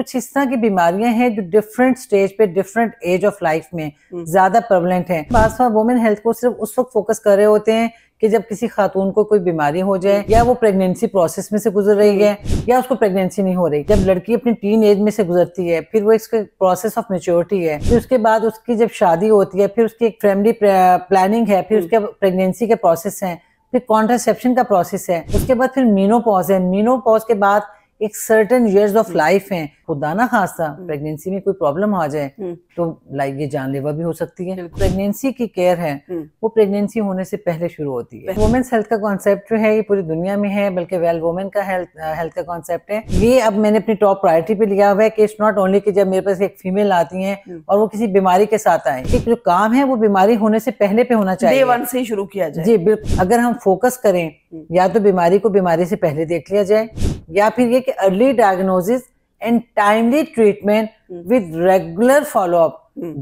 कुछ इस तरह की बीमारियां हैं जो डिफरेंट स्टेज पे डिफरेंट एज ऑफ लाइफ में हम्म। ज्यादा प्रबलेंट है बासवा वुमेन हेल्थ को सिर्फ उस वक्त फोकस कर रहे होते हैं कि जब किसी खातून को कोई बीमारी हो जाए या वो प्रेगनेंसी प्रोसेस में से गुजर रही है हम्म। या उसको प्रेगनेंसी नहीं हो रही जब लड़की अपनी टीन एज में से गुजरती है फिर वो इसके प्रोसेस ऑफ मेच्योरिटी है फिर उसके बाद उसकी जब शादी होती है फिर उसकी एक फैमिली प्लानिंग है फिर हम्म। उसके प्रेगनेंसी के प्रोसेस है फिर कॉन्ट्रासेप्शन का प्रोसेस है उसके बाद फिर मीनोपॉज है मीनोपॉज के बाद एक सर्टन ईयर्स ऑफ लाइफ हैं खुदा ना खासा प्रेगनेंसी हम्म। में कोई प्रॉब्लम आ जाए हम्म। तो लाइक ये जानलेवा भी हो सकती है प्रेगनेंसी की केयर है हम्म। वो प्रेगनेंसी होने से पहले शुरू होती है वुमेन्स हेल्थ का कॉन्सेप्ट जो है ये पूरी दुनिया में है बल्कि वेल वुमेन का हेल्थ uh, का कॉन्सेप्ट है ये अब मैंने अपनी टॉप प्रायोरिटी पे लिया हुआ है कि इट्स नॉट ओनली कि जब मेरे पास एक फीमेल आती है और वो किसी बीमारी के साथ आए एक जो काम है वो बीमारी होने से पहले पे होना चाहिए वन से शुरू किया जाए जी बिल्कुल अगर हम फोकस करें या तो बीमारी को बीमारी से पहले देख लिया जाए या फिर ये कि early diagnosis and timely treatment with regular followup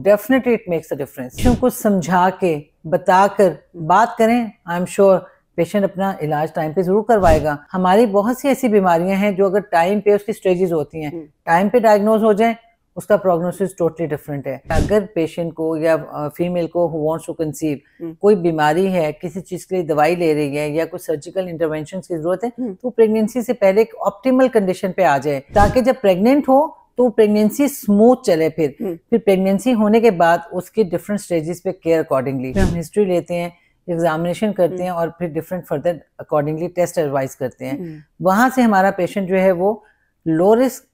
definitely it makes a difference patient को समझा के बताकर बात करें आई एम श्योर पेशेंट अपना इलाज टाइम पे जरूर करवाएगा हमारी बहुत सी ऐसी बीमारियां हैं जो अगर टाइम पे उसकी स्टेजेस होती हैं टाइम hmm. पे डायग्नोज हो जाए उसका प्रोग्नोसिस टोटली डिफरेंट है अगर पेशेंट को या फीमेल को हु वांट्स टू कंसीव कोई बीमारी है किसी चीज के लिए दवाई ले रही है या कोई सर्जिकल इंटरवेंशन की जरूरत है हम्म। तो प्रेगनेंसी से पहले एक ऑप्टिमल कंडीशन पे आ जाए ताकि जब प्रेग्नेंट हो तो प्रेगनेंसी स्मूथ चले फिर हम्म। फिर प्रेगनेंसी होने के बाद उसके डिफरेंट स्टेजेस पे केयर अकॉर्डिंगली हम हिस्ट्री लेते हैं एग्जामिनेशन करते हैं हम्म। और फिर different further accordingly test advise करते हैं वहां से हमारा पेशेंट जो है वो लो रिस्क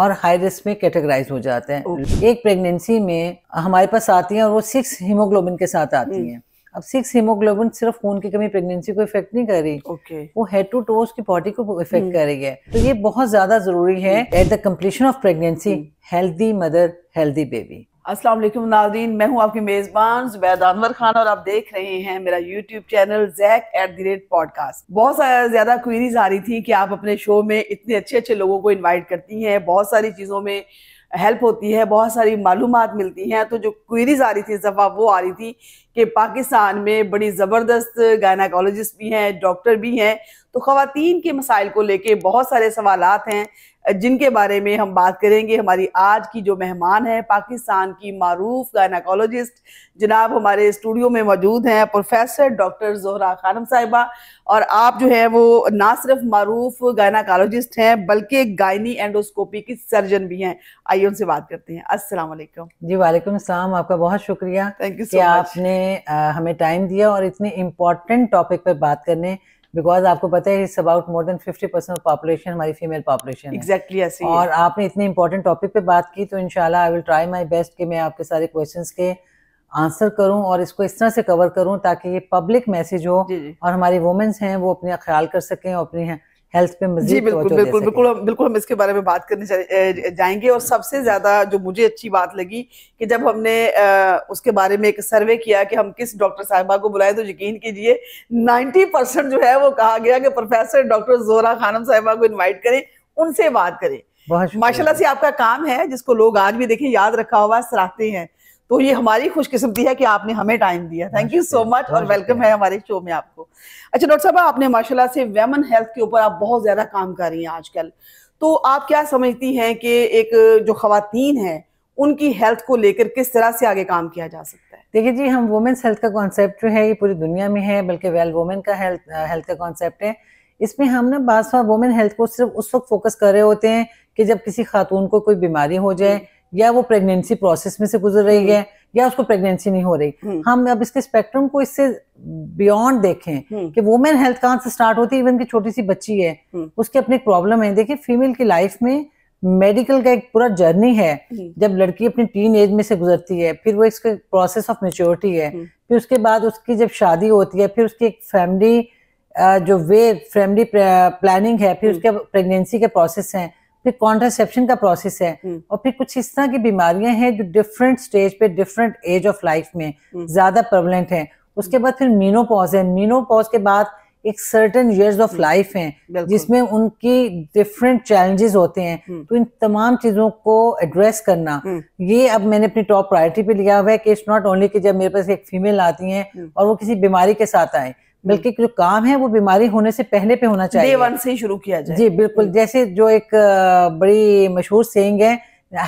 और हाई रिस्क में कैटेगराइज हो जाते हैं एक प्रेगनेंसी में हमारे पास आती हैं और वो सिक्स हीमोग्लोबिन के साथ आती hmm. हैं अब सिक्स हीमोग्लोबिन सिर्फ खून की कमी प्रेगनेंसी को इफेक्ट नहीं कर रही okay. वो हेड टू टोज की बॉडी को इफेक्ट hmm. कर रही है तो ये बहुत ज्यादा जरूरी है at the completion of pregnancy healthy mother healthy baby अस्सलाम वालेकुम नाजरीन मैं हूं आपकी मेज़बान जुबैद अनवर खान और आप देख रहे हैं मेरा YouTube channel Jack at the rate podcast बहुत ज़्यादा क्वेरीज आ रही थी कि आप अपने शो में इतने अच्छे अच्छे लोगों को इन्वाइट करती हैं बहुत सारी चीज़ों में हेल्प होती है बहुत सारी मालूम मिलती हैं तो जो क्वेरीज आ रही थी इस दफ़ा वो आ रही थी कि पाकिस्तान में बड़ी ज़बरदस्त गायनाकोलॉजिस्ट भी हैं डॉक्टर भी हैं तो ख़वातीन के मसाइल को लेके बहुत सारे सवाल हैं जिनके बारे में हम बात करेंगे हमारी आज की जो मेहमान है पाकिस्तान की मारूफ गायनाकोलॉजिस्ट जनाब हमारे स्टूडियो में मौजूद हैं प्रोफेसर डॉक्टर जोहरा खानम साहिबा और आप जो है वो ना सिर्फ मारूफ गायनाकोलॉजिस्ट हैं बल्कि गायनी एंडोस्कोपी की सर्जन भी हैं आइए उनसे बात करते हैं अस्सलाम वालेकुम जी वालेकुम अस्सलाम आपका बहुत शुक्रिया थैंक यू so आपने हमें टाइम दिया और इतने इम्पोर्टेंट टॉपिक पर बात करने बिकॉज आपको पता है it's about more than fifty percent of population हमारी फीमेल पॉपुलेशन एक्जैक्टली ऐसी और आपने इतने इंपॉर्टेंट टॉपिक पे बात की तो इनशाला I will try my best कि मैं आपके सारे क्वेश्चन के आंसर करूं और इसको इस तरह से कवर करूं ताकि ये पब्लिक मैसेज हो जी जी। और हमारी वुमेन्स हैं वो अपने ख्याल कर सकें और अपनी हेल्थ पे मजीद जी बिल्कुल बिल्कुल बिल्कुल हम बिल्कुल हम इसके बारे में बात करने जाएंगे और सबसे ज़्यादा जो मुझे अच्छी बात लगी कि जब हमने आ, उसके बारे में एक सर्वे किया कि हम किस डॉक्टर साहिबा को बुलाएं तो यकीन कीजिए 90 परसेंट जो है वो कहा गया कि प्रोफेसर डॉक्टर जोरा खानम साहिबा को इन्वाइट करें उनसे बात करें माशाला से आपका काम है जिसको लोग आज भी देखें याद रखा हुआ सराहते हैं तो ये हमारी खुशकिस्मती है कि आपने हमें टाइम दिया थैंक यू सो मच और वेलकम है हमारे शो में आपको अच्छा डॉक्टर साहब आपने माशाल्लाह से वेमन हेल्थ के ऊपर आप बहुत ज़्यादा काम कर रही हैं आजकल तो आप क्या समझती हैं कि एक जो खातन है उनकी हेल्थ को लेकर किस तरह से आगे काम किया जा सकता है देखिए जी हम वुमेन्स हेल्थ का कॉन्सेप्ट जो है ये पूरी दुनिया में है बल्कि वेल वुमेन का हेल्थ हेल्थ का कॉन्सेप्ट है इसमें हम ना बासवा वुमेन हेल्थ को सिर्फ उस वक्त फोकस कर रहे होते हैं कि जब किसी खातून को कोई बीमारी हो जाए या वो प्रेगनेंसी प्रोसेस में से गुजर रही हम्म। है या उसको प्रेगनेंसी नहीं हो रही हम्म। हम अब इसके स्पेक्ट्रम को इससे बियॉन्ड देखें हम्म। कि वुमेन हेल्थ कहाँ से स्टार्ट होती है इवन की छोटी सी बच्ची है उसके अपने प्रॉब्लम है देखिए फीमेल की लाइफ में मेडिकल का एक पूरा जर्नी है जब लड़की अपनी टीन एज में से गुजरती है फिर वो इसके प्रोसेस ऑफ मेच्योरिटी है फिर उसके बाद उसकी जब शादी होती है फिर उसकी एक फैमिली जो वे फैमिली प्लानिंग है फिर उसके प्रेगनेंसी के प्रोसेस हैं फिर कॉन्ट्रासेप्शन का प्रोसेस है हम्म। और फिर कुछ इस तरह की बीमारियां हैं जो डिफरेंट स्टेज पे डिफरेंट एज ऑफ लाइफ में हम्म। ज्यादा प्रबलेंट है उसके बाद फिर मीनोपॉज है मीनोपॉज के बाद एक सर्टन ईयर्स ऑफ लाइफ है जिसमें उनकी डिफरेंट चैलेंजेस होते हैं हम्म। तो इन तमाम चीजों को एड्रेस करना ये अब मैंने अपनी टॉप प्रायोरिटी पे लिया हुआ है कि इट्स नॉट ओनली कि जब मेरे पास एक फीमेल आती है और वो किसी बीमारी के साथ आए बल्कि जो काम है वो बीमारी होने से पहले पे होना चाहिए वन से ही शुरू किया जाए जी बिल्कुल हम्म। जैसे जो एक बड़ी मशहूर सेइंग है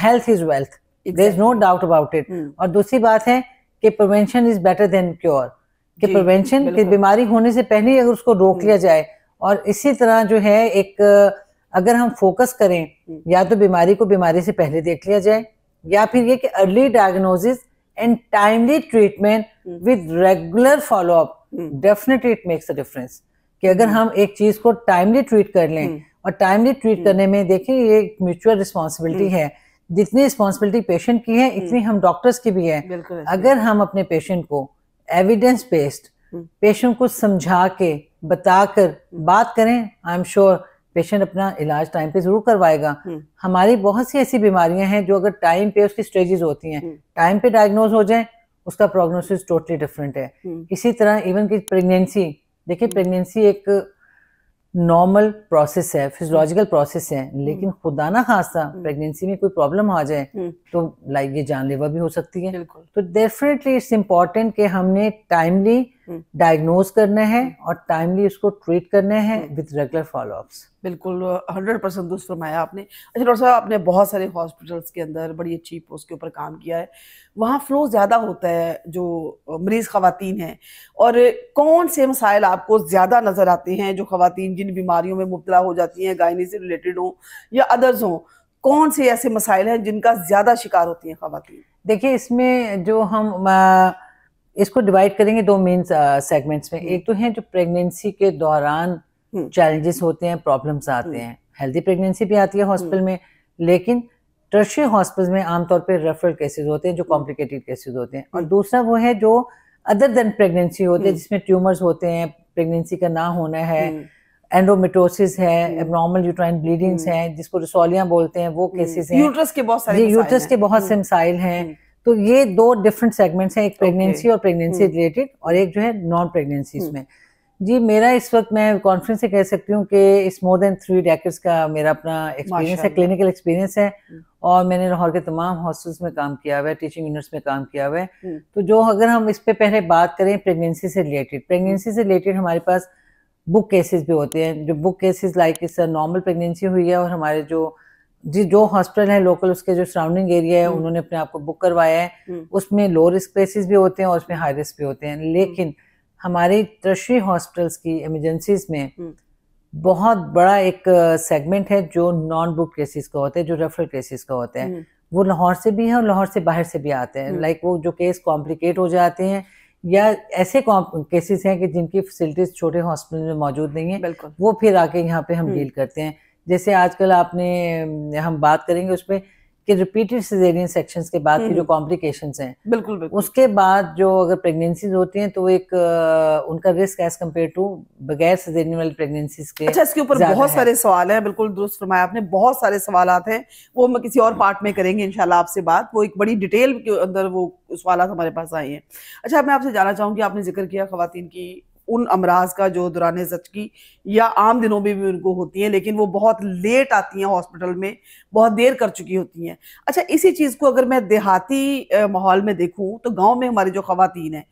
health is wealth there is no doubt about it और दूसरी बात है कि prevention is better than cure कि प्रिवेंशन कि बीमारी होने से पहले ही अगर उसको रोक लिया हम्म। जाए और इसी तरह जो है एक अगर हम फोकस करें हम्म। या तो बीमारी को बीमारी से पहले देख लिया जाए या फिर ये कि early diagnosis and timely treatment with regular followup definitely it makes a difference कि अगर हम्म। हम एक चीज को टाइमली ट्रीट कर लें हम्म। और टाइमली हम्म। ट्रीट करने में देखें ये एक म्यूचुअल रिस्पॉन्सिबिलिटी है जितनी रिस्पॉन्सिबिलिटी पेशेंट की है इतनी हम डॉक्टर्स की भी है अगर हम अपने पेशेंट को एविडेंस बेस्ड पेशेंट को समझा के बताकर बात करें आई एम श्योर पेशेंट अपना इलाज टाइम पे जरूर करवाएगा हमारी बहुत सी ऐसी बीमारियां हैं जो अगर टाइम पे उसकी स्टेजेस होती हैं टाइम पे डायग्नोज हो जाए उसका प्रोग्नोसिस टोटली डिफरेंट है हम्म। इसी तरह इवन की प्रेगनेंसी देखिए प्रेगनेंसी हम्म। एक नॉर्मल प्रोसेस है फिजियोलॉजिकल प्रोसेस है हम्म। लेकिन खुदा ना खासा प्रेगनेंसी में कोई प्रॉब्लम आ जाए तो लाइक ये जानलेवा भी हो सकती है तो डेफिनेटली इट्स इम्पोर्टेंट कि हमने टाइमली डायग्नोज करना है हम्म। और टाइमली उसको ट्रीट करना है विद रेगुलर फॉलोअप्स बिल्कुल हंड्रेड परसेंट दुरुस्त फरमाया आपने अच्छा डॉक्टर साहब आपने बहुत सारे हॉस्पिटल्स के अंदर बड़ी अच्छी पोस्ट के ऊपर काम किया है वहाँ फ्लो ज़्यादा होता है जो मरीज़ ख़वातीन हैं और कौन से मसाइल आपको ज़्यादा नज़र आते हैं जो ख़वातीन जिन बीमारियों में मुबतला हो जाती हैं गायनी से रिलेटेड हों या अदर्स हों कौन से ऐसे मसाइल हैं जिनका ज़्यादा शिकार होती हैं खातन देखिए इसमें जो हम आ, इसको डिवाइड करेंगे दो मेन सेगमेंट्स uh, में एक तो है जो प्रेगनेंसी के दौरान चैलेंजेस हम्म। होते हैं प्रॉब्लम्स आते हम्म। हैं हेल्दी प्रेगनेंसी भी आती है हॉस्पिटल हम्म। में लेकिन टर्शी हॉस्पिटल में आमतौर पर रेफरल केसेज होते हैं जो कॉम्प्लिकेटेड केसेज होते हैं और दूसरा वो है जो अदर देन प्रेगनेंसी होते हैं जिसमें ट्यूमर्स होते हैं प्रेगनेंसी का ना होना है एंडोमेटोसिस है एबनॉर्मल यूट्राइन ब्लीडिंग्स हैं जिसको रिसोलिया बोलते हैं वो केसेस हैं यूट्रस के बहुत सारे यूट्रस के बहुत से मिसाइल हैं तो ये दो डिफरेंट सेगमेंट्स हैं एक प्रेगनेंसी okay. और प्रेगनेंसी रिलेटेड hmm. और एक जो है नॉन प्रेगनेंसी hmm. में जी मेरा इस वक्त मैं कॉन्फिडेंस से कह सकती हूँ कि इस मोर देन थ्री डेकर्स का मेरा अपना एक्सपीरियंस है क्लिनिकल एक्सपीरियंस है hmm. और मैंने लाहौर के तमाम हॉस्टल्स में काम किया हुआ है टीचिंग यूनिट्स में काम किया हुआ है तो जो अगर हम इस पर पहले बात करें प्रेगनेंसी से रिलेटेड प्रेगनेंसी से रिलेटेड हमारे पास बुक केसेस भी होते हैं जो बुक केसेस लाइक इस नॉर्मल प्रेगनेंसी हुई है और हमारे जो जी जो हॉस्पिटल है लोकल उसके जो सराउंडिंग एरिया है उन्होंने अपने आप को बुक करवाया है हम्म। उसमें लो रिस्क प्लेसेस भी होते हैं और उसमें हाई रिस्क भी होते हैं लेकिन हम्म। हमारे ट्रशरी हॉस्पिटल्स की एमरजेंसीज में हम्म। बहुत बड़ा एक सेगमेंट है जो नॉन बुक केसेस का होता है जो रेफरल केसेस का होता है वो लाहौर से भी है और लाहौर से बाहर से भी आते हैं लाइक वो जो केस कॉम्प्लिकेट हो जाते हैं या ऐसे केसेस हैं कि जिनकी फैसिलिटीज छोटे हॉस्पिटल में मौजूद नहीं है वो फिर आके यहाँ पे हम डील करते हैं जैसे आजकल आपने हम बात करेंगे उसमें कि रिपीटेड सिजेरियन सेक्शंस के बाद की जो कॉम्प्लिकेशंस हम्म। हैं बिल्कुल, बिल्कुल उसके बाद जो अगर प्रेगनेंसीज होती हैं तो एक उनका रिस्क एज कम्पेयर टू बगैर सिजेरियन वाली प्रेगनेंसीज के अच्छा इसके ऊपर बहुत है। सारे सवाल हैं बिल्कुल दुरुस्त फरमाया आपने बहुत सारे सवाल हैं वो हम किसी और पार्ट में करेंगे इनशाला आपसे बात वो एक बड़ी डिटेल के अंदर वो सवाल हमारे पास आए हैं अच्छा मैं आपसे जानना चाहूँगी आपने जिक्र किया खातन की उन अमराज का जो दौरान जचगी या आम दिनों में भी उनको होती हैं लेकिन वो बहुत लेट आती हैं हॉस्पिटल में बहुत देर कर चुकी होती हैं अच्छा इसी चीज़ को अगर मैं देहाती माहौल में देखूँ तो गाँव में हमारी जो खातन हैं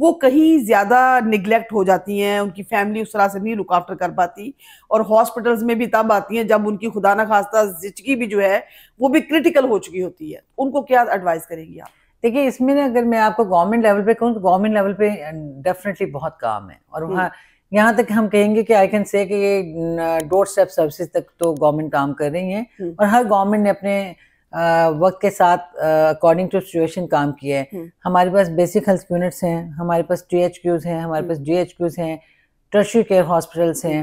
वो कहीं ज़्यादा निगलेक्ट हो जाती हैं उनकी फैमिली उस तरह से नहीं रुकावट आफ्टर कर पाती और हॉस्पिटल्स में भी तब आती हैं जब उनकी खुदा न खास्ता जिचगी भी जो है वो भी क्रिटिकल हो चुकी होती है उनको क्या एडवाइस करेंगी आप देखिए इसमें ना अगर मैं आपको गवर्नमेंट लेवल पे कहूँ तो गवर्नमेंट लेवल पे डेफिनेटली बहुत काम है और वहाँ यहाँ तक हम कहेंगे कि आई कैन से कि ये डोर स्टेप सर्विसेज तक तो गवर्नमेंट काम कर रही है और हर गवर्नमेंट ने अपने वक्त के साथ अकॉर्डिंग टू सिचुएशन काम किया है हमारे पास बेसिक हेल्थ यूनिट्स हैं हमारे पास टी एच क्यूज हैं हमारे पास डी एच क्यूज हैं ट्रशरी केयर हॉस्पिटल्स हैं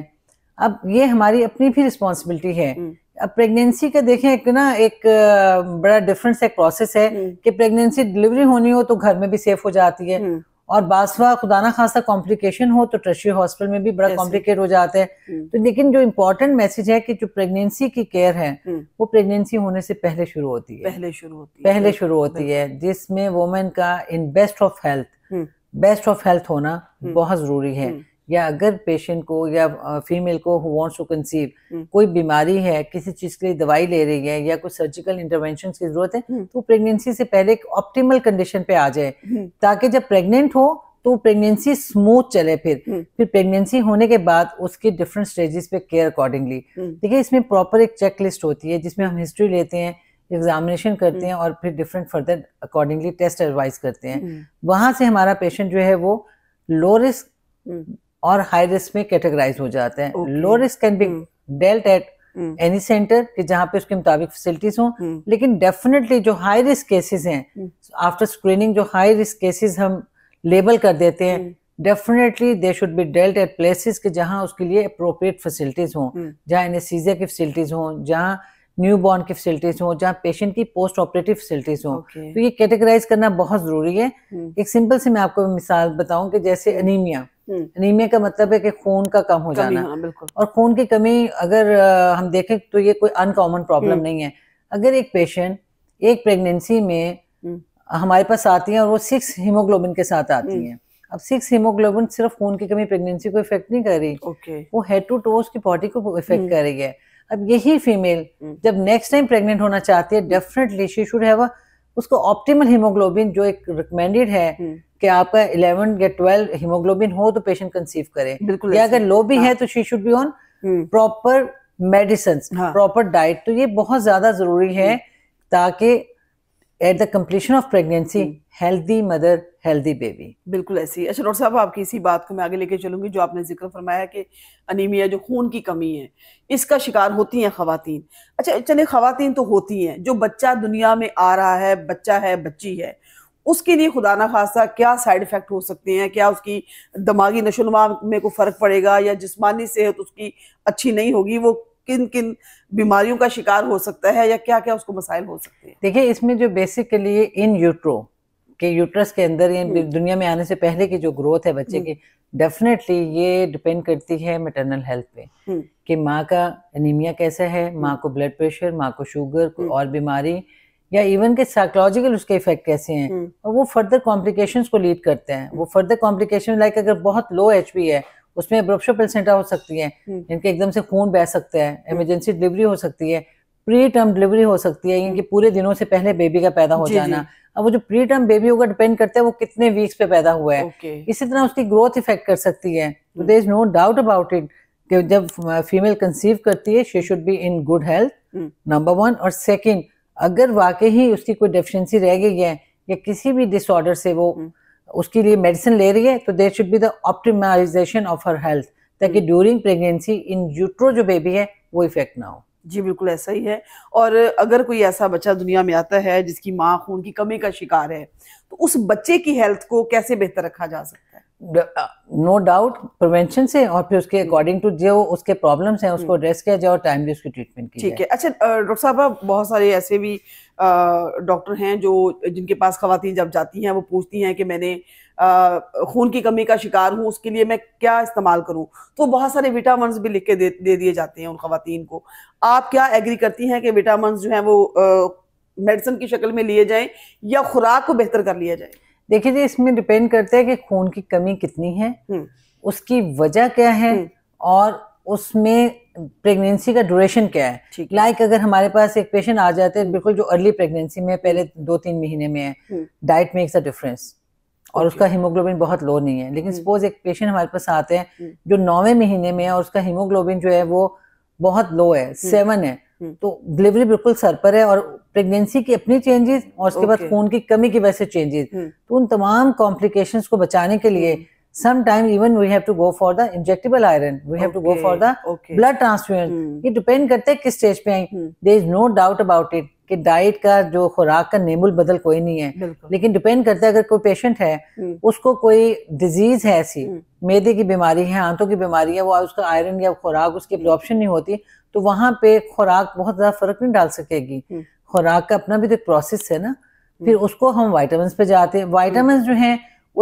अब ये हमारी अपनी भी रिस्पॉन्सिबिलिटी है अब प्रेगनेंसी का देखें एक ना एक बड़ा डिफरेंस एक प्रोसेस है हम्म। कि प्रेगनेंसी डिलीवरी होनी हो तो घर में भी सेफ हो जाती है हम्म। और बासवा खुदा ना खासा कॉम्प्लिकेशन हो तो ट्रशरी हॉस्पिटल में भी बड़ा कॉम्प्लिकेट हो जाता है हम्म। तो लेकिन जो इम्पोर्टेंट मैसेज है कि जो प्रेगनेंसी की केयर है वो प्रेगनेंसी होने से पहले शुरू होती है पहले शुरू होती है पहले शुरू होती है जिसमें वोमेन का in best of health best of health होना बहुत जरूरी है या अगर पेशेंट को या फीमेल को हु वांट्स टू कंसीव कोई बीमारी है किसी चीज़ के लिए दवाई ले रही है या कोई सर्जिकल इंटरवेंशन की ज़रूरत है हम्म। तो प्रेगनेंसी से पहले एक ऑप्टिमल कंडीशन पे आ जाए हम्म। ताकि जब प्रेग्नेंट हो तो प्रेगनेंसी स्मूथ चले फिर हम्म। फिर प्रेगनेंसी होने के बाद उसके डिफरेंट स्टेजेस पे केयर अकॉर्डिंगली देखिए इसमें प्रॉपर एक चेक लिस्ट होती है जिसमें हम हिस्ट्री लेते हैं एग्जामिनेशन करते हैं और फिर different further accordingly test advise करते हैं वहां से हमारा पेशेंट जो है वो लो रिस्क और हाई रिस्क में कैटेगराइज हो जाते हैं low risk can be dealt at any centre कि जहाँ पे उसके मुताबिक फैसिलिटीज हों hmm. लेकिन डेफिनेटली जो हाई रिस्क केसेस हैं आफ्टर hmm. स्क्रीनिंग जो हाई रिस्क केसेस हम लेबल कर देते हैं definitely they should be dealt at places के जहाँ उसके लिए अप्रोप्रिएट फैसिलिटीज hmm. हों जहाँ एनेसीजिया की फैसिलिटीज हों जहाँ न्यू बॉर्न की फैसिलिटीज हों जहाँ पेशेंट की पोस्ट ऑपरेटिव फैसिलिटीज हों तो ये कैटेगराइज करना बहुत जरूरी है एक सिंपल से मैं आपको मिसाल बताऊं कि जैसे अनिमिया अनीमिया हम्म। का मतलब है कि खून का कम हो जाना हाँ, और खून की कमी अगर हम देखें तो ये कोई अनकॉमन प्रॉब्लम नहीं है अगर एक पेशेंट एक प्रेगनेंसी में हम्म। हमारे पास आती है और वो सिक्स हीमोग्लोबिन के साथ आती हम्म। है अब सिक्स हीमोग्लोबिन सिर्फ खून की कमी प्रेगनेंसी को इफेक्ट नहीं कर रही वो हेड टू टोज की बॉडी को इफेक्ट कर रही है अब यही फीमेल जब नेक्स्ट टाइम प्रेग्नेंट होना चाहती है definitely she should have a उसको ऑप्टिमल हीमोग्लोबिन जो एक रिकमेंडेड है हम्म। कि आपका 11 या 12 हीमोग्लोबिन हो तो पेशेंट कंसीव करे बिल्कुल या अगर लो भी हाँ। है तो she should be on proper medicine proper diet तो ये बहुत ज्यादा जरूरी है हम्म। ताकि at the completion of pregnancy healthy mother healthy baby बिल्कुल ऐसी अच्छा डॉक्टर साहब आपकी इसी बात को मैं आगे लेके चलूंगी जो आपने जिक्र फरमाया कि अनिमिया जो खून की कमी है इसका शिकार होती हैं खातन अच्छा चले खातन तो होती हैं जो बच्चा दुनिया में आ रहा है बच्चा है बच्ची है उसके लिए खुदा ना खासा क्या साइड इफ़ेक्ट हो सकते हैं क्या उसकी दिमागी नशोनुमा में कोई फ़र्क पड़ेगा या जिसमानी सेहत उसकी अच्छी नहीं होगी वो किन किन बीमारियों का शिकार हो सकता है या क्या क्या उसको मसाइल हो सकते हैं देखिए इसमें जो बेसिकली इन यूट्रो के यूट्रस के अंदर हम्म। दुनिया में आने से पहले की जो ग्रोथ है बच्चे हम्म। की डेफिनेटली ये डिपेंड करती है मेटरनल हेल्थ पे हम्म। कि माँ का एनीमिया कैसा है माँ को ब्लड प्रेशर माँ को शुगर कोई और बीमारी या इवन के साइकोलॉजिकल उसके इफेक्ट कैसे हैं और वो फर्दर कॉम्प्लिकेशन को लीड करते हैं वो फर्दर कॉम्प्लिकेशन लाइक अगर बहुत लो एच है उसमें ब्रोप्शो पेसेंटा हो सकती है जिनके एकदम से खून बह सकता है इमरजेंसी डिलीवरी हो सकती है प्री टर्म डिलीवरी हो सकती है यानी कि पूरे दिनों से पहले बेबी का पैदा हो जी, जाना जी. अब वो जो प्री टर्म बेबी होगा डिपेंड करता है वो कितने वीक्स पे पैदा हुआ है okay. इसी तरह उसकी ग्रोथ इफेक्ट कर सकती है there is no doubt about it कि जब फीमेल uh, कंसीव करती है she should be in good health number one और सेकेंड अगर वाकई ही उसकी कोई डेफिशिएंसी रह गई है या किसी भी डिसऑर्डर से वो hmm. उसके लिए मेडिसिन ले रही है तो there should be the optimization of her health ताकि ड्यूरिंग प्रेगनेंसी इन यूट्रो जो बेबी है वो इफेक्ट ना हो जी बिल्कुल ऐसा ही है और अगर कोई ऐसा बच्चा दुनिया में आता है जिसकी माँ खून की कमी का शिकार है तो उस बच्चे की हेल्थ को कैसे बेहतर रखा जा सकता है नो डाउट प्रिवेंशन से और फिर उसके अकॉर्डिंग टू जो उसके प्रॉब्लम्स हैं उसको हम्म। एड्रेस किया जाए और टाइमली उसकी ट्रीटमेंट की ठीक है अच्छा डॉक्टर साहब बहुत सारे ऐसे भी डॉक्टर हैं जो जिनके पास खातन जब जाती हैं वो पूछती हैं कि मैंने खून की कमी का शिकार हूँ उसके लिए मैं क्या इस्तेमाल करूँ तो बहुत सारे विटामिन भी लिख के दे, दिए जाते हैं उन खातन को आप क्या एग्री करती हैं कि विटामिन जो हैं वो मेडिसिन की शक्ल में लिए जाएं या खुराक को बेहतर कर लिया जाए देखिए जी इसमें डिपेंड करता है कि खून की कमी कितनी है हम्म। उसकी वजह क्या है हम्म। और उसमें प्रेगनेंसी का ड्यूरेशन क्या है लाइक अगर हमारे पास एक पेशेंट आ जाते हैं बिल्कुल जो अर्ली प्रेगनेंसी में पहले दो तीन महीने में है हम्म। डाइट मेक्स अ डिफरेंस और उसका हीमोग्लोबिन बहुत लो नहीं है लेकिन सपोज hmm. एक पेशेंट हमारे पास आते हैं hmm. जो नौवे महीने में है और उसका हीमोग्लोबिन जो है वो बहुत लो है सेवन hmm. है तो डिलीवरी बिल्कुल सर पर है और प्रेगनेंसी की अपनी चेंजेस और उसके बाद खून की कमी की वजह से चेंजेस तो उन तमाम कॉम्प्लिकेशंस को बचाने के लिए sometimes even we have to go for the injectable iron we have okay, to go for the okay. blood transfusion hmm. depend karta hai kis stage pe hai hmm. there is no doubt about it कि diet का जो खुराक का नेमुल बदल कोई नहीं है लेकिन डिपेंड करता है अगर कोई पेशेंट है hmm. उसको कोई डिजीज है ऐसी hmm. मेदे की बीमारी है आंतों की बीमारी है वो उसका आयरन या खुराक उसकी एब्जॉर्प्शन hmm. नहीं होती तो वहां पे खुराक बहुत ज्यादा फर्क नहीं डाल सकेगी खुराक का अपना भी तो प्रोसेस है ना फिर उसको हम वाइटामिन पे जाते हैं वाइटामिन जो है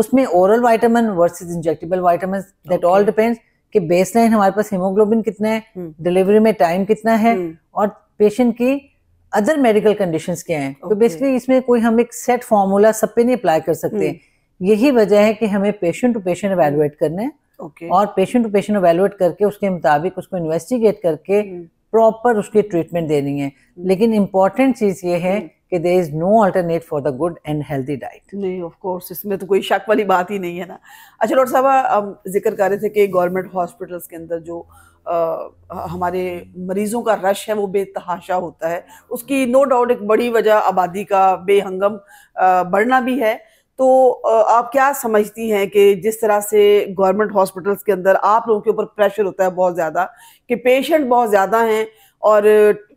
उसमें oral vitamin versus injectable vitamin that all depends कि बेसलाइन हमारे पास हीमोग्लोबिन कितना है डिलीवरी हम्म। में टाइम कितना है हम्म। और पेशेंट की अदर मेडिकल कंडीशंस क्या हैं तो बेसिकली इसमें कोई हम एक सेट फॉर्मूला सब पे नहीं अप्लाई कर सकते हम्म। यही वजह है कि हमें पेशेंट टू पेशेंट एवेलुएट करना है okay. और पेशेंट टू पेशेंट एवेलुएट करके उसके मुताबिक उसको इन्वेस्टिगेट करके प्रॉपर उसकी ट्रीटमेंट देनी है लेकिन इम्पोर्टेंट चीज़ ये है कि there is no alternate for the good and healthy diet नहीं ऑफ कोर्स इसमें तो कोई शक वाली बात ही नहीं है ना अच्छा डॉक्टर साहब हम जिक्र कर रहे थे कि गवर्नमेंट हॉस्पिटल्स के अंदर जो आ, हमारे मरीजों का रश है वो बेतहाशा होता है उसकी नो डाउट एक बड़ी वजह आबादी का बेहंगम बढ़ना भी है तो आप क्या समझती हैं कि जिस तरह से गवर्नमेंट हॉस्पिटल्स के अंदर आप लोगों के ऊपर प्रेशर होता है बहुत ज़्यादा कि पेशेंट बहुत ज़्यादा हैं और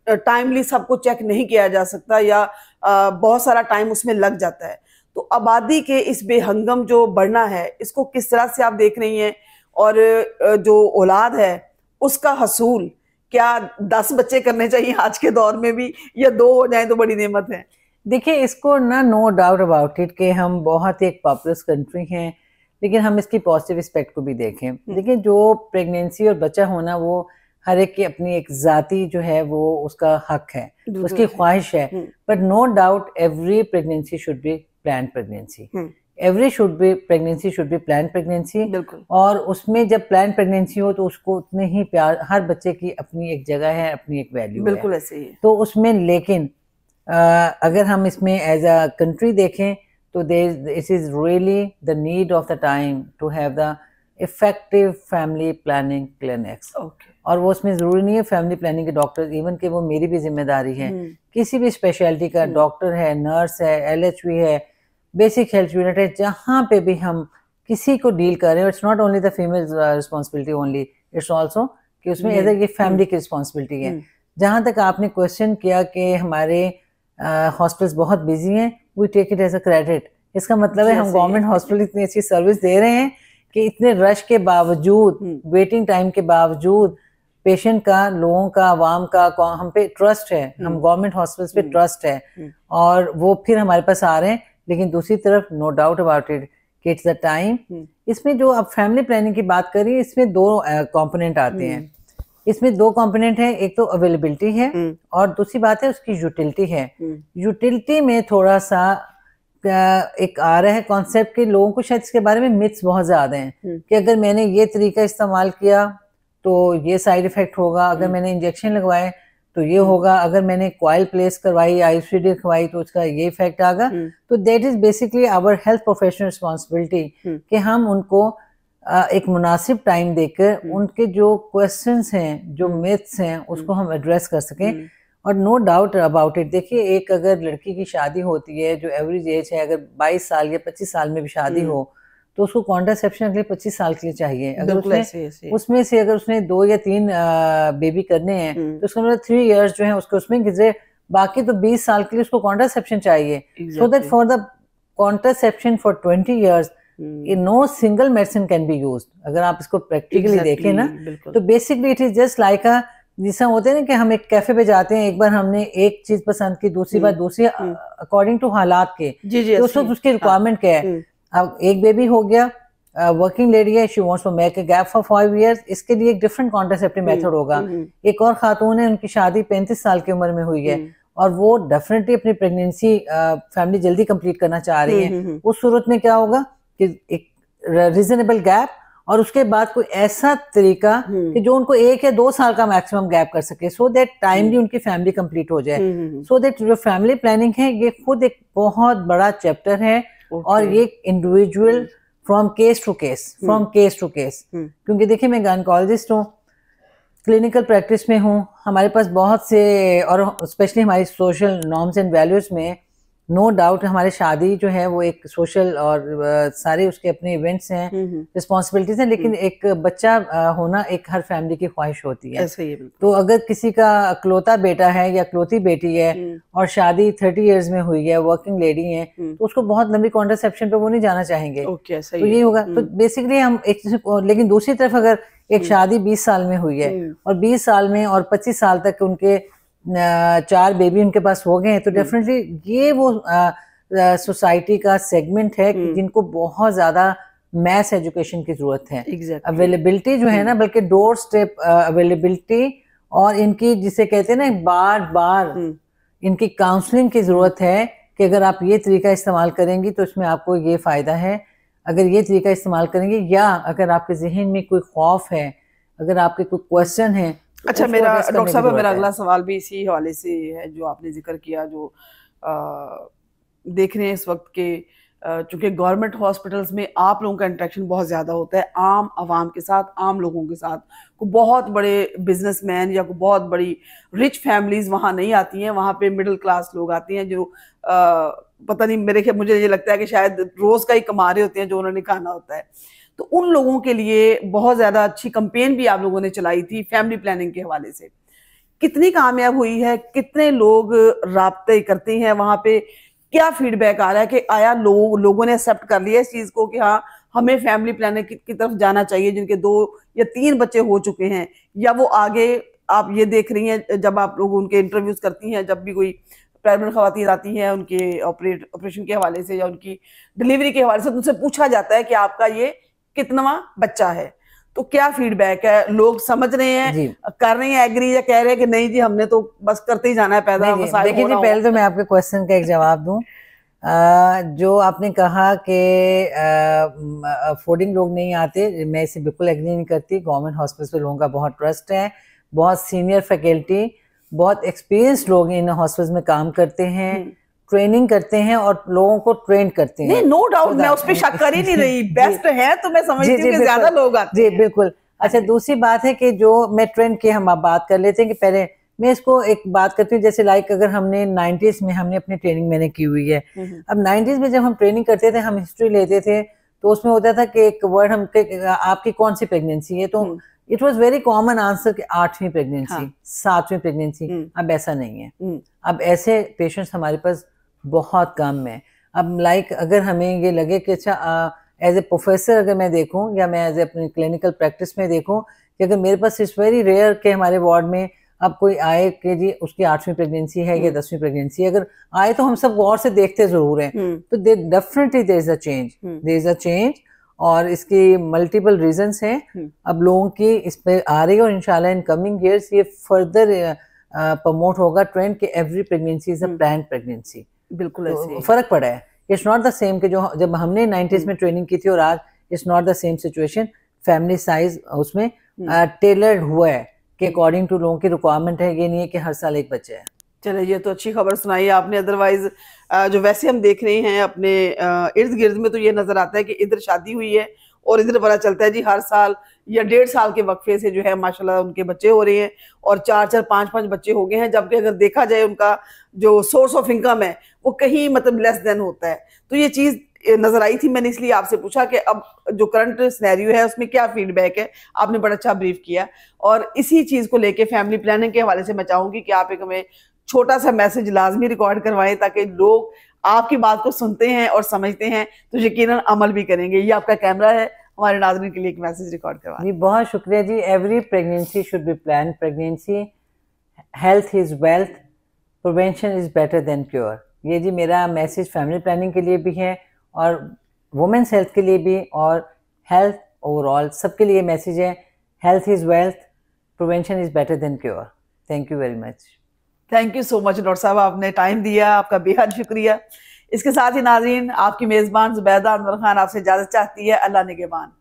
टाइमली सबको चेक नहीं किया जा सकता या बहुत सारा टाइम उसमें लग जाता है तो आबादी के इस बेहंगम जो बढ़ना है इसको किस तरह से आप देख रही हैं और जो औलाद है उसका हसूल क्या दस बच्चे करने चाहिए आज के दौर में भी या दो हो जाए तो बड़ी नेमत है देखिए इसको ना नो डाउट अबाउट इट के हम बहुत ही एक पॉपुलस कंट्री हैं लेकिन हम इसकी पॉजिटिव एस्पेक्ट को भी देखें हम्म। देखिए जो प्रेगनेंसी और बच्चा होना वो हर एक की अपनी एक जाती जो है वो उसका हक है उसकी ख्वाहिश है but no doubt every pregnancy should be plan pregnancy every should be pregnancy should be plan pregnancy और उसमें जब प्लान प्रेगनेंसी हो तो उसको उतने ही प्यार हर बच्चे की अपनी एक जगह है अपनी एक वैल्यू बिल्कुल है। ऐसे ही तो उसमें लेकिन आ, अगर हम इसमें एज अ कंट्री देखें तो there it is really the need of the time to have the effective family planning clinics और वो उसमें ज़रूरी नहीं है फैमिली प्लानिंग के डॉक्टर इवन के वो मेरी भी जिम्मेदारी है हम्म। किसी भी स्पेशलिटी का डॉक्टर हम्म। है नर्स है एल है बेसिक हेल्थ यूनिट है जहाँ पे भी हम किसी को डील कर रहे हैं it's not only the female responsibility only it's also कि उसमें एज ये फैमिली हम्म। की रिस्पॉन्सिबिलिटी है जहाँ तक आपने क्वेश्चन किया कि हमारे हॉस्पिटल्स uh, बहुत बिजी हैं we take it as a credit इसका मतलब है हम गवर्नमेंट हॉस्पिटल इतनी अच्छी सर्विस दे रहे हैं कि इतने रश के बावजूद वेटिंग टाइम हम्म। के बावजूद पेशेंट का लोगों का आवाम का हम पे ट्रस्ट है हम गवर्नमेंट हम्म। हॉस्पिटल्स पे ट्रस्ट हम्म। है और वो फिर हमारे पास आ रहे हैं लेकिन दूसरी तरफ नो डाउट अबाउट इट कि इट्स द टाइम इसमें जो आप फैमिली प्लानिंग की बात कर रही है इसमें दो कंपोनेंट आते हैं इसमें दो कंपोनेंट है एक तो अवेलेबिलिटी है और दूसरी बात है उसकी यूटिलिटी है यूटिलिटी में थोड़ा सा एक आ रहा है कॉन्सेप्ट कि लोगों को शायद इसके बारे में मिथ्स बहुत ज्यादा हैं हम्म। कि अगर मैंने ये तरीका इस्तेमाल किया तो ये साइड इफेक्ट हम्म। तो हम्म। होगा अगर मैंने इंजेक्शन लगवाए तो ये होगा अगर मैंने क्वाइल प्लेस करवाई आयुष्वीडी करवाई तो उसका ये इफेक्ट आगा तो that is basically our health professional responsibility कि हम उनको एक मुनासिब टाइम देकर उनके जो क्वेश्चंस हैं जो मिथ्स हैं उसको हम एड्रेस कर सकें और नो डाउट अबाउट इट देखिए एक अगर लड़की की शादी होती है जो एवरेज एज है अगर 22 साल या 25 साल में भी शादी हम्म। हो तो उसको कॉन्ट्रासेप्शन अगले 25 साल के लिए चाहिए अगर उसने उसमें से अगर उसने दो या तीन बेबी करने हैं हम्म। तो उसका मतलब थ्री इयर्स जो है उसके उसमें गिरे बाकी तो 20 साल के लिए उसको कॉन्ट्रासेप्शन चाहिए so that for the contraception for twenty years no single medicine can be use अगर आप इसको प्रैक्टिकली exactly, देखें ना तो basically it is just like a जिस होते हैं ना कि हम एक कैफे पे जाते हैं एक बार हमने एक चीज पसंद की दूसरी बार हम्म, दूसरी अकॉर्डिंग हम्म। टू हालात के जी जी तो उस वक्त उसकी रिक्वायरमेंट हाँ। क्या है हम्म। अब एक बेबी हो गया वर्किंग लेडी है she wants to make a gap for five years इसके लिए एक डिफरेंट कॉन्ट्रासेप्टिव मेथड होगा एक और खातून है उनकी शादी पैंतीस साल की उम्र में हुई है और वो डेफिनेटली अपनी प्रेगनेंसी फैमिली जल्दी कंप्लीट करना चाह रही है उस सूरत में क्या होगा कि एक रीजनेबल गैप और उसके बाद कोई ऐसा तरीका हम्म। कि जो उनको एक या दो साल का मैक्सिमम गैप कर सके सो देट टाइमली उनकी फैमिली कंप्लीट हो जाए सो हम्म, देट हम्म, जो फैमिली प्लानिंग है ये खुद एक बहुत बड़ा चैप्टर है और ये individual from case to case from case to case क्योंकि देखिए मैं गायनकोलॉजिस्ट हूँ क्लिनिकल प्रैक्टिस में हूँ हमारे पास बहुत से और स्पेशली हमारी सोशल नॉर्म्स एंड वैल्यूज में नो no डाउट हमारी शादी जो है वो एक सोशल और सारे उसके अपने इवेंट्स हैं रिस्पॉन्सिबिलिटीज हम्म, हम्म। हैं लेकिन हम्म। एक बच्चा होना एक हर फैमिली की ख्वाहिश होती है तो अगर किसी का अकलौता बेटा है या अकलौती बेटी है और शादी थर्टी ईयर्स में हुई है वर्किंग लेडी है तो उसको बहुत लंबी कॉन्ट्रासेप्शन पे वो नहीं जाना चाहेंगे तो ये होगा तो बेसिकली हम एक लेकिन दूसरी तरफ अगर एक शादी बीस साल में हुई है और बीस साल में और पच्चीस साल तक उनके चार बेबी उनके पास हो गए हैं तो डेफिनेटली हम्म। ये वो सोसाइटी का सेगमेंट है हम्म। जिनको बहुत ज्यादा मैथ एजुकेशन की जरूरत है अवेलेबिलिटी exactly. जो है ना हम्म। बल्कि डोर स्टेप अवेलेबिलिटी और इनकी जिसे कहते हैं ना बार बार इनकी काउंसलिंग की जरूरत है कि अगर आप ये तरीका इस्तेमाल करेंगी तो इसमें आपको ये फायदा है अगर ये तरीका इस्तेमाल करेंगे या अगर आपके जहन में कोई खौफ है अगर आपके कोई क्वेश्चन है अच्छा मेरा डॉक्टर साहब मेरा अगला सवाल भी इसी हवाले से है जो आपने जिक्र किया जो आ, देख रहे हैं इस वक्त के चूंकि गवर्नमेंट हॉस्पिटल्स में आप लोगों का इंट्रैक्शन बहुत ज़्यादा होता है आम आवाम के साथ आम लोगों के साथ को बहुत बड़े बिजनेसमैन या को बहुत बड़ी रिच फैमिलीज़ वहाँ नहीं आती हैं वहाँ पे मिडिल क्लास लोग आते हैं जो आ, पता नहीं मेरे ख्याल मुझे ये लगता है कि शायद रोज़ का ही कमा रहे होते हैं जो उन्होंने खाना होता है तो उन लोगों के लिए बहुत ज़्यादा अच्छी कंपेन भी आप लोगों ने चलाई थी फैमिली प्लानिंग के हवाले से कितनी कामयाब हुई है कितने लोग रबते करते हैं वहां पे क्या फीडबैक आ रहा है कि आया लोग लोगों ने एक्सेप्ट कर लिया इस चीज़ को कि हाँ हमें फैमिली प्लानिंग की, की तरफ जाना चाहिए जिनके दो या तीन बच्चे हो चुके हैं या वो आगे आप ये देख रही हैं जब आप लोग उनके इंटरव्यूज करती हैं जब भी कोई प्रेगनेंट खातन आती हैं उनके ऑपरेट ऑपरेशन के हवाले से या उनकी डिलीवरी के हवाले से तो उनसे पूछा जाता है कि आपका ये कितनवा बच्चा है तो क्या फीडबैक है लोग समझ रहे हैं कर रहे हैं एग्री या कह रहे हैं कि नहीं जी हमने तो बस करते ही जाना है पैदा देखिए जी पहले तो मैं आपके क्वेश्चन का एक जवाब दूं आ, जो आपने कहा कि अफोर्डिंग लोग नहीं आते मैं इसे बिल्कुल एग्री नहीं करती गवर्नमेंट हॉस्पिटल पे लोगों का बहुत ट्रस्ट है बहुत सीनियर फैकल्टी बहुत एक्सपीरियंस लोग इन हॉस्पिटल में काम करते हैं हम्म। ट्रेनिंग करते हैं और लोगों को ट्रेन करते हैं नो डाउट मैं उस पर शक कर ही नहीं रही बेस्ट है तो मैं समझती हूँ ज्यादा लोग आते जी बिल्कुल अच्छा दूसरी बात है कि जो मैं ट्रेन के हम आप बात कर लेते हैं कि पहले मैं इसको एक बात करती हूँ जैसे लाइक अगर हमने नाइन्टीज में हमने अपनी ट्रेनिंग मैंने की हुई है हम्म, हम्म। अब नाइन्टीज में जब हम ट्रेनिंग करते थे हम हिस्ट्री लेते थे तो उसमें होता था कि एक वर्ड हम आपकी कौन सी प्रेगनेंसी है तो it was very common answer कि आठवीं प्रेगनेंसी हाँ। सातवीं प्रेगनेंसी हम्म। अब ऐसा नहीं है अब ऐसे पेशेंट्स हमारे पास बहुत कम है अब लाइक अगर हमें ये लगे कि अच्छा एज ए प्रोफेसर अगर मैं देखूँ या मैं एज ए अपनी क्लिनिकल प्रैक्टिस में देखूँ कि अगर मेरे पास इट्स वेरी रेयर के हमारे वार्ड में अब कोई आए कि जी उसकी आठवीं प्रेगनेंसी है या हम्म। दसवीं प्रेगनेंसी है अगर आए तो हम सब गौर से देखते जरूर हैं हम्म। तो they definitely there is a change there is a change और इसकी मल्टीपल रीजंस हैं हम्म। अब लोगों की इस पर आ रही है और इंशाल्लाह इन कमिंग ईयर्स ये फर्दर प्रमोट होगा ट्रेंड कि every pregnancy is a plan pregnancy बिल्कुल तो फर्क पड़ा है इट्स नॉट द सेम कि जो जब हमने नाइन्टीज में ट्रेनिंग हम्म। की थी और आज it's not the same situation family size उसमें टेलर्ड हम्म। uh, हुआ है कि अकॉर्डिंग टू लोगों की रिक्वायरमेंट है ये नहीं है कि हर साल एक बच्चा है चले ये तो अच्छी खबर सुनाई आपने अदरवाइज जो वैसे हम देख रहे हैं अपने इर्द गिर्द में तो ये नजर आता है कि इधर शादी हुई है और इधर पता चलता है जी हर साल या डेढ़ साल के वक्फे से जो है माशाल्लाह उनके बच्चे हो रहे हैं और चार चार पांच पांच बच्चे हो गए हैं जबकि अगर देखा जाए उनका जो सोर्स ऑफ इनकम है वो कहीं मतलब लेस देन होता है तो ये चीज़ नजर आई थी मैंने इसलिए आपसे पूछा कि अब जो करंट स्नैरियो है उसमें क्या फीडबैक है आपने बड़ा अच्छा ब्रीफ किया और इसी चीज़ को लेके फैमिली प्लानिंग के हवाले से मैं चाहूंगी कि आप एक हमें छोटा सा मैसेज लाजमी रिकॉर्ड करवाएं ताकि लोग आपकी बात को सुनते हैं और समझते हैं तो यकीन अमल भी करेंगे ये आपका कैमरा है हमारे नाजरन के लिए एक मैसेज रिकॉर्ड करवा जी बहुत शुक्रिया जी every pregnancy should be plan pregnancy health is wealth prevention is better than cure ये जी मेरा मैसेज फैमिली प्लानिंग के लिए भी है और वुमेंस हेल्थ के लिए भी और हेल्थ ओवरऑल सबके लिए मैसेज है health is wealth prevention is better than cure thank you very much thank you so much doctor साहब आपने टाइम दिया आपका बेहद शुक्रिया इसके साथ ही नाजीन आपकी मेज़बान जुबैदा अनवर खान आपसे इजाज़त चाहती है अल्लाह निगेबान